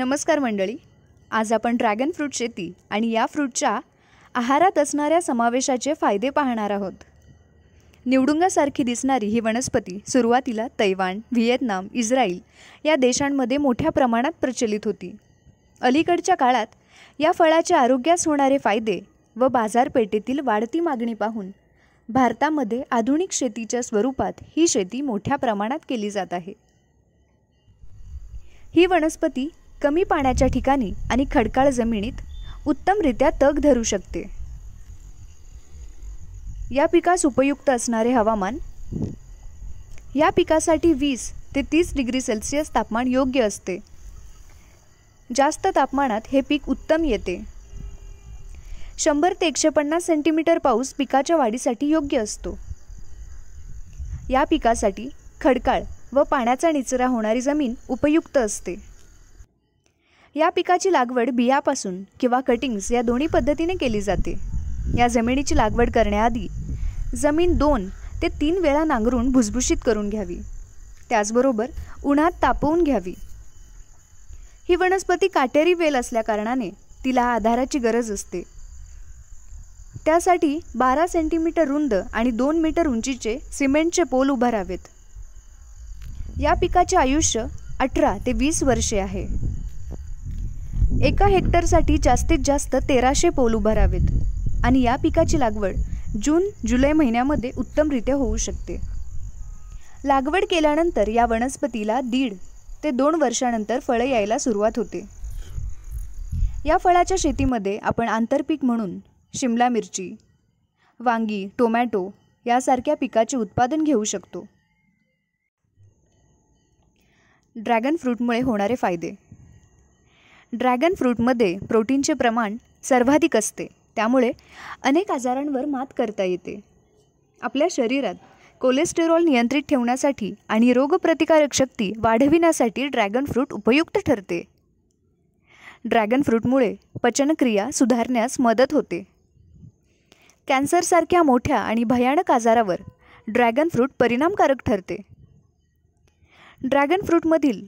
नमस्कार मंडळी आज आपण ड्रॅगन फ्रूट शेती आणि या फ्रूटच्या आहारात असणाऱ्या समावेशाचे फायदे पाहणार आहोत निवडुंगासारखी दिसणारी ही वनस्पती सुरुवातीला तैवान व्हिएतनाम इस्रायल या देशांमध्ये मोठ्या प्रमाणात प्रचलित होती अलीकडच्या काळात या फळाचे आरोग्यास होणारे फायदे व बाजारपेठेतील वाढती मागणी पाहून भारतामध्ये आधुनिक शेतीच्या स्वरूपात ही शेती मोठ्या प्रमाणात केली जात आहे ही वनस्पती कमी पाण्याच्या ठिकाणी आणि खडकाळ जमिनीत उत्तमरित्या तग धरू शकते या पिकास उपयुक्त असणारे हवामान या पिकासाठी वीस ते तीस डिग्री सेल्सिअस तापमान योग्य असते जास्त तापमानात हे पीक उत्तम येते शंभर ते एकशे पन्नास सेंटीमीटर पाऊस पिकाच्या वाढीसाठी योग्य असतो या पिकासाठी खडकाळ व पाण्याचा निचरा होणारी जमीन उपयुक्त असते या पिकाची लागवड बियापासून किंवा कटिंग्स या दोन्ही पद्धतीने केली जाते या जमिनीची लागवड करण्याआधी जमीन दोन ते तीन वेळा नांगरून भुसभुशीत करून घ्यावी त्याचबरोबर उन्हात तापवून घ्यावी ही वनस्पती काटेरी वेल असल्याकारणाने तिला आधाराची गरज असते त्यासाठी बारा सेंटीमीटर रुंद आणि दोन मीटर उंचीचे सिमेंटचे पोल उभारावेत या पिकाचे आयुष्य अठरा ते वीस वर्षे आहे एका हेक्टरसाठी जास्तीत जास्त तेराशे पोल उभारावेत आणि या पिकाची लागवड जून जुलै महिन्यामध्ये उत्तमरित्या होऊ शकते लागवड केल्यानंतर या वनस्पतीला दीड ते दोन वर्षानंतर फळं यायला सुरुवात होते या फळाच्या शेतीमध्ये आपण आंतरपीक म्हणून शिमला मिरची वांगी टोमॅटो यासारख्या पिकाचे उत्पादन घेऊ शकतो ड्रॅगन फ्रूटमुळे होणारे फायदे ड्रॅगन फ्रूटमध्ये प्रोटीनचे प्रमाण सर्वाधिक असते त्यामुळे अनेक आजारांवर मात करता येते आपल्या शरीरात कोलेस्टेरॉल नियंत्रित ठेवण्यासाठी आणि रोगप्रतिकारक शक्ती वाढविण्यासाठी ड्रॅगन फ्रूट उपयुक्त ठरते ड्रॅगन फ्रूटमुळे पचनक्रिया सुधारण्यास मदत होते कॅन्सरसारख्या मोठ्या आणि भयानक आजारावर ड्रॅगन फ्रूट परिणामकारक ठरते ड्रॅगन फ्रूटमधील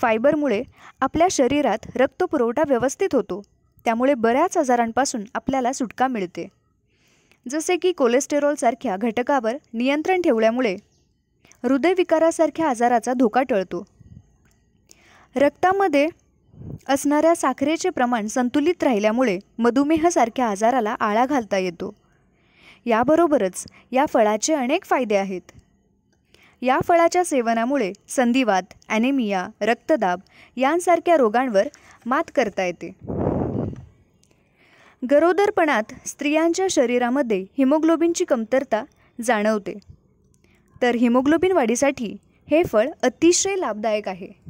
फायबरमुळे आपल्या शरीरात रक्तपुरवठा व्यवस्थित होतो त्यामुळे बऱ्याच आजारांपासून आपल्याला सुटका मिळते जसे की कोलेस्टेरॉलसारख्या घटकावर नियंत्रण ठेवल्यामुळे हृदयविकारासारख्या आजाराचा धोका टळतो रक्तामध्ये असणाऱ्या साखरेचे प्रमाण संतुलित राहिल्यामुळे मधुमेहसारख्या आजाराला आळा घालता येतो याबरोबरच या फळाचे अनेक फायदे आहेत या फळाच्या सेवनामुळे संधिवात ॲनेमिया रक्तदाब यांसारख्या रोगांवर मात करता येते गरोदरपणात स्त्रियांच्या शरीरामध्ये हिमोग्लोबिनची कमतरता जाणवते तर हिमोग्लोबिन वाढीसाठी हे फळ अतिशय लाभदायक आहे